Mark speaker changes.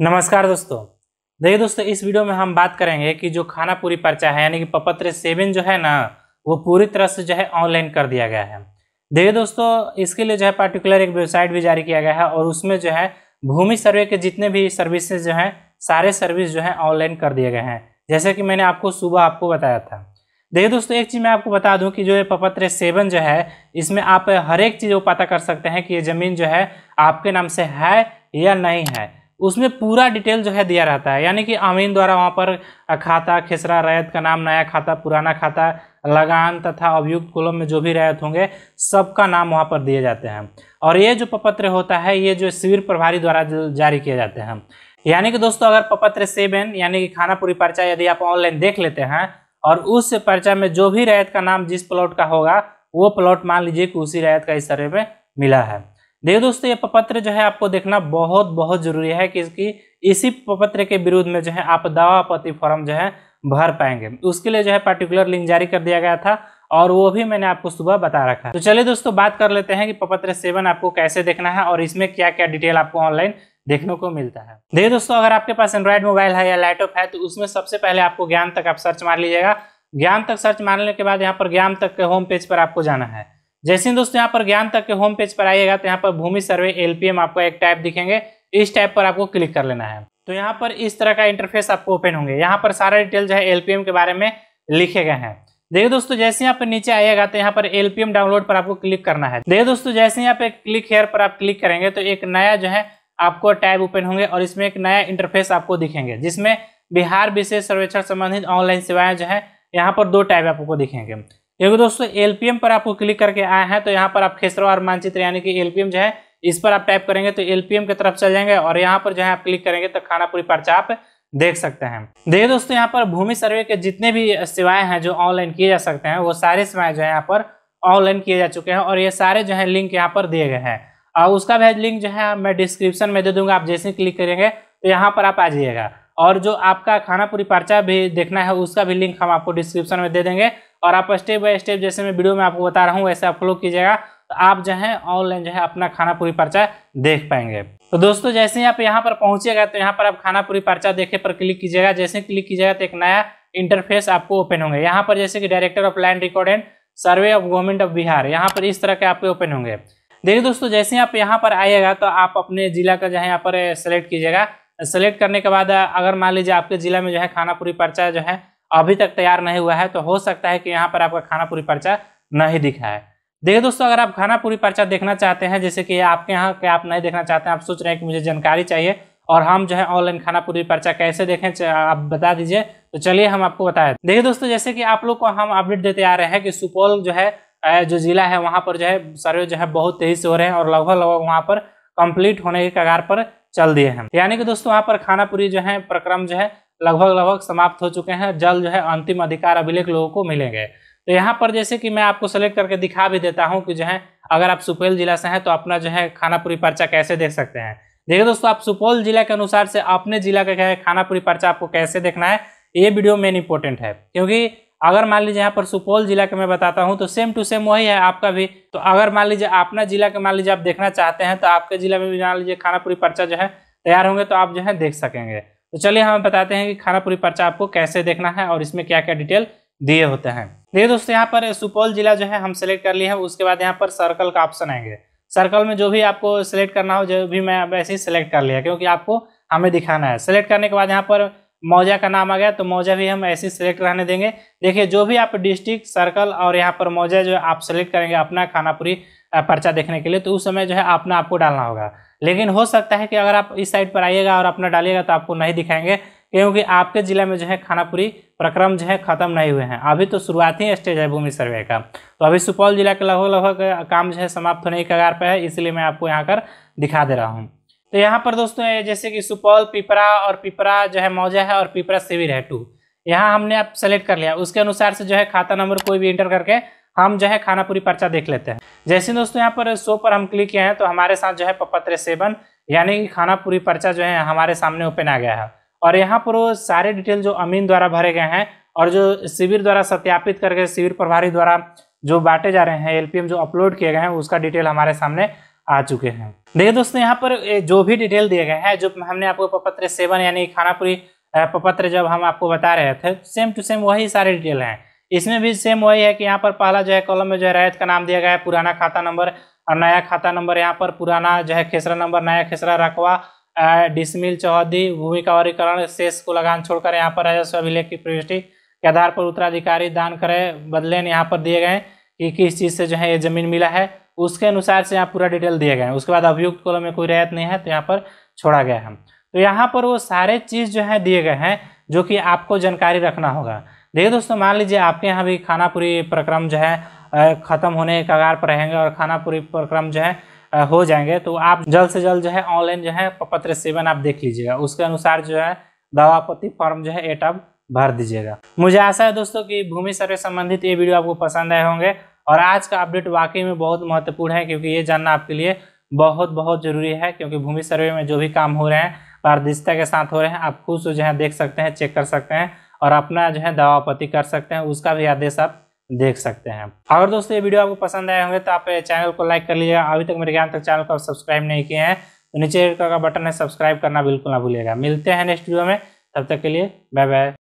Speaker 1: नमस्कार दोस्तों देखिए दोस्तों इस वीडियो में हम बात करेंगे कि जो खाना पूरी पर्चा है यानी कि पपत्र सेवन जो है ना वो पूरी तरह से जो है ऑनलाइन कर दिया गया है देखिए दोस्तों इसके लिए जो है पर्टिकुलर एक वेबसाइट भी जारी किया गया है और उसमें जो है भूमि सर्वे के जितने भी सर्विसेज जो हैं सारे सर्विस जो है ऑनलाइन कर दिए गए हैं जैसे कि मैंने आपको सुबह आपको बताया था देखिए दोस्तों एक चीज़ मैं आपको बता दूं कि जो ये पपत्र सेवन जो है इसमें आप हर एक चीज़ वो पता कर सकते हैं कि ये ज़मीन जो है आपके नाम से है या नहीं है उसमें पूरा डिटेल जो है दिया रहता है यानी कि आमीन द्वारा वहाँ पर खाता खेसरा रैयत का नाम नया खाता पुराना खाता लगान तथा अभियुक्त कुलम में जो भी रैयत होंगे सबका नाम वहाँ पर दिए जाते हैं और ये जो पपत्र होता है ये जो शिविर प्रभारी द्वारा जारी किए जाते हैं यानी कि दोस्तों अगर पपत्र सेवन यानी कि खानापुरी पर्चा यदि आप ऑनलाइन देख लेते हैं और उस पर्चा में जो भी रैयत का नाम जिस प्लॉट का होगा वो प्लॉट मान लीजिए कि उसी रैयत का इस सर्वे में मिला है देखो दोस्तों ये पपत्र जो है आपको देखना बहुत बहुत जरूरी है कि इसकी इसी पपत्र के विरुद्ध में जो है आप दावापति फॉर्म जो है भर पाएंगे उसके लिए जो है पर्टिकुलर लिंक जारी कर दिया गया था और वो भी मैंने आपको सुबह बता रखा है तो चलिए दोस्तों बात कर लेते हैं कि पपत्र सेवन आपको कैसे देखना है और इसमें क्या क्या डिटेल आपको ऑनलाइन देखने को मिलता है देखिए दोस्तों अगर आपके पास एंड्रॉयड मोबाइल है या लैपटॉप है तो उसमें सबसे पहले आपको ज्ञान तक आप सर्च मार लीजिएगा ज्ञान तक सर्च मारने के बाद यहाँ पर ज्ञान तक के होम पेज पर आपको जाना है जैसे ही दोस्तों यहाँ पर ज्ञान तक के होम पेज पर आइएगा तो यहाँ पर भूमि सर्वे एलपीएम आपको एक टाइप दिखेंगे इस टाइप पर आपको क्लिक कर लेना है तो यहाँ पर इस तरह का इंटरफेस आपको ओपन होंगे यहाँ पर सारा डिटेल जो है एलपीएम के बारे में लिखे गए हैं देखिए दोस्तों जैसे यहाँ पर नीचे आएगा तो यहाँ पर एलपीएम डाउनलोड पर आपको क्लिक करना है देखिए दोस्तों जैसे यहाँ पे क्लिक हेयर पर आप क्लिक करेंगे तो एक नया जो है आपको टैब ओपन होंगे और इसमें एक नया इंटरफेस आपको दिखेंगे जिसमें बिहार विशेष सर्वेक्षण संबंधित ऑनलाइन सेवाएं जो है यहाँ पर दो टैब आपको दिखेंगे देखो दोस्तों एलपीएम पर आपको क्लिक करके आए हैं तो यहाँ पर आप और मानचित्र यानी कि एलपीएम जो है इस पर आप टाइप करेंगे तो एलपीएम की तरफ चल जाएंगे और यहाँ पर जो है आप क्लिक करेंगे तो खानापुरी पर्चा आप देख सकते हैं देखिए दोस्तों यहाँ पर भूमि सर्वे के जितने भी सेवाएं हैं जो ऑनलाइन किए जा सकते हैं वो सारे सेवाएं जो है यहाँ पर ऑनलाइन किए जा चुके हैं और ये सारे जो है लिंक यहाँ पर दिए गए हैं और उसका भी लिंक जो है मैं डिस्क्रिप्शन में दे दूंगा आप जैसे क्लिक करेंगे तो यहाँ पर आप आ जाइएगा और जो आपका खानापुरी पर्चा भी देखना है उसका भी लिंक हम आपको डिस्क्रिप्शन में दे देंगे और आप स्टेप बाय स्टेप जैसे मैं वीडियो में आपको बता रहा हूँ वैसे आप फॉलो कीजिएगा तो आप जो है ऑनलाइन जो है अपना खाना पूरी पर्चा देख पाएंगे तो दोस्तों जैसे ही आप यहाँ पर पहुंचेगा तो यहाँ पर आप खाना पूरी पर्चा देखे पर क्लिक कीजिएगा जैसे क्लिक कीजिएगा तो एक नया इंटरफेस आपको ओपन होंगे यहाँ पर जैसे कि director of land record and survey of government of Bihar यहाँ पर इस तरह के आपके ओपन होंगे देखिए दोस्तों जैसे ही आप यहाँ पर आइएगा तो आप अपने जिला का जो है यहाँ पर सेलेक्ट कीजिएगा सेलेक्ट करने के बाद अगर मान लीजिए आपके जिला में जो है खाना पूरी पर्चा जो है अभी तक तैयार नहीं हुआ है तो हो सकता है कि यहाँ पर आपका खाना पूरी पर्चा नहीं दिखा है देखिए दोस्तों अगर आप खाना पूरी पर्चा देखना चाहते हैं जैसे कि आपके यहाँ के आप नहीं देखना चाहते हैं आप सोच रहे हैं कि मुझे जानकारी चाहिए और हम जो है ऑनलाइन खाना पूरी पर्चा कैसे देखें आप बता दीजिए तो चलिए हम आपको बताए देखिए दोस्तों जैसे कि आप लोग को हम अपडेट देते आ रहे हैं कि सुपौल जो है जो जिला है वहाँ पर जो है सर्वे जो है बहुत तेजी से हो रहे हैं और लगभग लगभग वहाँ पर कंप्लीट होने के कगार पर चल दिए हैं यानी कि दोस्तों वहाँ पर खाना पूरी जो है प्रक्रम जो है लगभग लगभग समाप्त हो चुके हैं जल्द जो है अंतिम अधिकार अभिलेख लोगों को मिलेंगे तो यहाँ पर जैसे कि मैं आपको सेलेक्ट करके दिखा भी देता हूँ कि जो है अगर आप सुपौल जिला से हैं तो अपना जो है खानापुरी पर्चा कैसे देख सकते हैं देखिए दोस्तों आप सुपौल जिला के अनुसार से अपने जिला का क्या है खानापुरी पर्चा आपको कैसे देखना है ये वीडियो मेन इंपॉर्टेंट है क्योंकि अगर मान लीजिए यहाँ पर सुपौल जिला के मैं बताता हूँ तो सेम टू सेम वही है आपका भी तो अगर मान लीजिए अपना जिला के मान लीजिए आप देखना चाहते हैं तो आपके जिला में भी मान लीजिए खानापुरी पर्चा जो है तैयार होंगे तो आप जो है देख सकेंगे तो चलिए हम बताते हैं कि खाना पूरी पर्चा आपको कैसे देखना है और इसमें क्या क्या डिटेल दिए होते हैं देखिए दोस्तों यहाँ पर सुपौल जिला जो है हम सेलेक्ट कर लिए हैं उसके बाद यहाँ पर सर्कल का ऑप्शन आएंगे सर्कल में जो भी आपको सेलेक्ट करना हो जो भी मैं वैसे ही सिलेक्ट कर लिया क्योंकि आपको हमें दिखाना है सेलेक्ट करने के बाद यहाँ पर मौजा का नाम आ गया तो मौजा भी हम ऐसे सेलेक्ट रहने देंगे देखिए जो भी आप डिस्ट्रिक्ट सर्कल और यहाँ पर मौजा जो आप सेलेक्ट करेंगे अपना खानापुरी पर्चा देखने के लिए तो उस समय जो है अपना आपको डालना होगा लेकिन हो सकता है कि अगर आप इस साइड पर आइएगा और अपना डालिएगा तो आपको नहीं दिखाएंगे क्योंकि आपके ज़िला में जो है खानापुरी प्रक्रम जो है खत्म नहीं हुए हैं अभी तो शुरुआती स्टेज है भूमि सर्वे का तो अभी सुपौल जिला के लगभग लगभग काम जो है समाप्त होने के कगार पर है इसलिए मैं आपको यहाँ कर दिखा दे रहा हूँ तो यहाँ पर दोस्तों जैसे कि सुपौल पिपरा और पिपरा जो है मौजा है और पिपरा शिविर है टू यहाँ हमने आप सेलेक्ट कर लिया उसके अनुसार से जो है खाता नंबर कोई भी इंटर करके हम जो है खाना पूरी पर्चा देख लेते हैं जैसे दोस्तों यहाँ पर शो पर हम क्लिक किए हैं तो हमारे साथ जो है पपत्र सेवन यानी कि खाना पूरी पर्चा जो है हमारे सामने ओपन आ गया है और यहाँ पर वो सारे डिटेल जो अमीन द्वारा भरे गए हैं और जो शिविर द्वारा सत्यापित करके शिविर प्रभारी द्वारा जो बांटे जा रहे हैं एलपीएम जो अपलोड किए गए हैं उसका डिटेल हमारे सामने आ चुके हैं देखिए दोस्तों यहाँ पर जो भी डिटेल दिए गए हैं जो हमने आपको पपत्र सेवन यानी खानापुरी पपत्र जब हम आपको बता रहे थे सेम टू सेम वही सारे डिटेल हैं इसमें भी सेम वही है कि यहाँ पर पहला जो है कॉलम में जो है रायत का नाम दिया गया है पुराना खाता नंबर और नया खाता नंबर यहाँ पर पुराना जो है खेसरा नंबर नया खेसरा रकवा डिसमिल चौहदी भूमि का वर्गीकरण शेष को लगान छोड़कर यहाँ पर राजस्व अभिलेख की प्रविष्टि के आधार पर उत्तराधिकारी दान करें बदले यहाँ पर दिए गए कि किस चीज़ से जो है ये जमीन मिला है उसके अनुसार से यहाँ पूरा डिटेल दिए गए हैं उसके बाद अभियुक्त कॉलम में कोई रियायत नहीं है तो यहाँ पर छोड़ा गया है तो यहाँ पर वो सारे चीज़ जो है दिए गए हैं जो कि आपको जानकारी रखना होगा देखिए दोस्तों मान लीजिए आपके यहाँ भी खाना पूरी प्रक्रम जो है ख़त्म होने के कगार पर रहेंगे और खाना पूरी प्रक्रम जो है हो जाएंगे तो आप जल्द से जल्द जो है ऑनलाइन जो है पत्र सेवन आप देख लीजिएगा उसके अनुसार जो है दवापति फॉर्म जो है एट आप भर दीजिएगा मुझे आशा है दोस्तों कि भूमि सर्वे संबंधित ये वीडियो आपको पसंद आए होंगे और आज का अपडेट वाकई में बहुत महत्वपूर्ण है क्योंकि ये जानना आपके लिए बहुत बहुत जरूरी है क्योंकि भूमि सर्वे में जो भी काम हो रहे हैं पारदर्शिता के साथ हो रहे हैं आप खुद जो है देख सकते हैं चेक कर सकते हैं और अपना जो है दावापति कर सकते हैं उसका भी आदेश आप देख सकते हैं अगर दोस्तों ये वीडियो आपको पसंद आए होंगे तो आप चैनल को लाइक कर लीजिएगा अभी तक मेरे ज्ञान तक चैनल को आप सब्सक्राइब नहीं किए हैं तो नीचे का बटन है सब्सक्राइब करना बिल्कुल ना भूलिएगा मिलते हैं नेक्स्ट वीडियो में तब तक के लिए बाय बाय